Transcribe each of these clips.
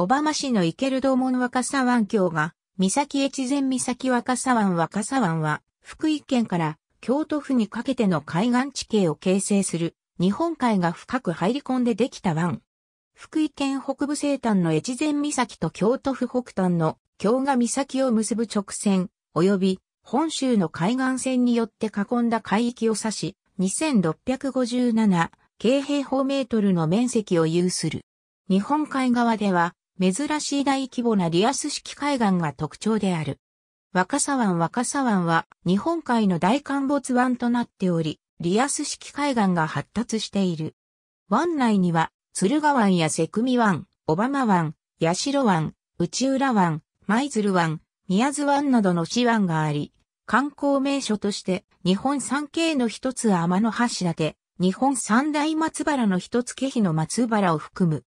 小浜市の池るモ門若狭湾橋が、三崎越前三崎若狭湾若狭湾は、福井県から京都府にかけての海岸地形を形成する、日本海が深く入り込んでできた湾。福井県北部西端の越前岬と京都府北端の京三岬を結ぶ直線、及び本州の海岸線によって囲んだ海域を指し、2657京平方メートルの面積を有する。日本海側では珍しい大規模なリアス式海岸が特徴である。若狭湾若狭湾は日本海の大陥没湾となっており、リアス式海岸が発達している。湾内には、鶴ヶ湾や瀬組湾、小浜湾、八代湾、内浦湾、舞鶴湾、宮津湾などの市湾があり、観光名所として日本三景の一つ天の橋立、日本三大松原の一つ気比の松原を含む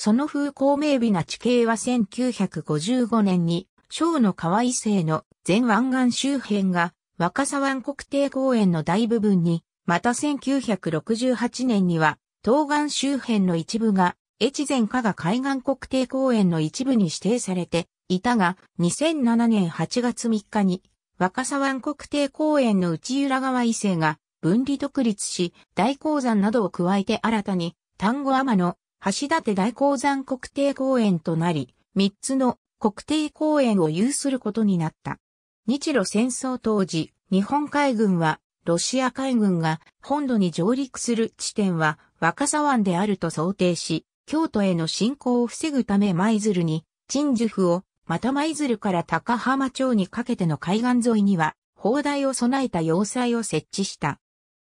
その風光明媚な地形は1955年に、小の河合西の全湾岸周辺が若狭湾国定公園の大部分に、また1968年には東岸周辺の一部が越前加賀海岸国定公園の一部に指定されていたが、2007年8月3日に若狭湾国定公園の内浦川以西が分離独立し、大鉱山などを加えて新たに、丹後天野、橋立大鉱山国定公園となり、三つの国定公園を有することになった。日露戦争当時、日本海軍は、ロシア海軍が本土に上陸する地点は若狭湾であると想定し、京都への侵攻を防ぐため舞鶴に、陳守府を、また舞鶴から高浜町にかけての海岸沿いには、砲台を備えた要塞を設置した。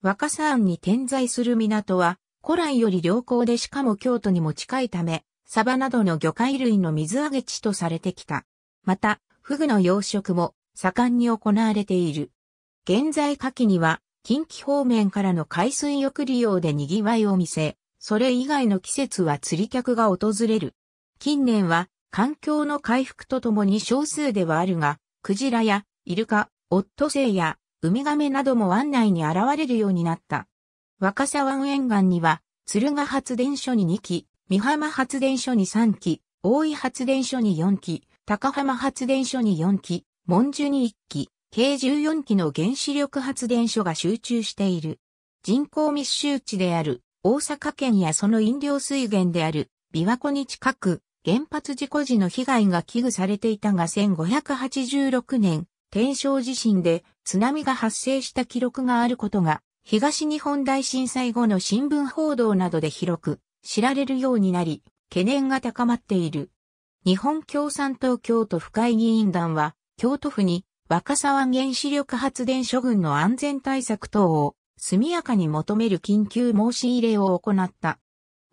若狭湾に点在する港は、古来より良好でしかも京都にも近いため、サバなどの魚介類の水揚げ地とされてきた。また、フグの養殖も盛んに行われている。現在夏季には、近畿方面からの海水浴利用で賑わいを見せ、それ以外の季節は釣り客が訪れる。近年は、環境の回復とともに少数ではあるが、クジラやイルカ、オットセイやウミガメなども湾内に現れるようになった。若狭湾沿岸には、鶴ヶ発電所に2基、三浜発電所に3基、大井発電所に4基、高浜発電所に4基、文樹に1基、計14基の原子力発電所が集中している。人口密集地である大阪県やその飲料水源である琵琶湖に近く、原発事故時の被害が危惧されていたが1586年、天正地震で津波が発生した記録があることが東日本大震災後の新聞報道などで広く知られるようになり、懸念が高まっている。日本共産党京都府会議員団は、京都府に若沢原子力発電所群の安全対策等を速やかに求める緊急申し入れを行った。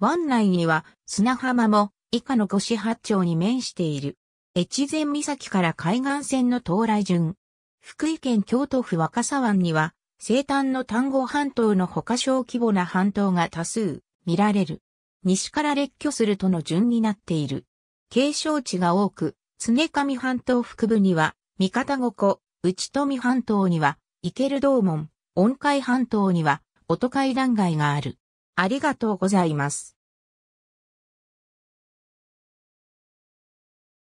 湾内には砂浜も以下の五市八町に面している。越前岬から海岸線の到来順。福井県京都府若狭湾には西端の単語半島の他小規模な半島が多数見られる。西から列挙するとの順になっている。継承地が多く、常上半島腹部には、三方五湖、内富半島には、池る道門、温海半島には、音海断崖がある。ありがとうございます。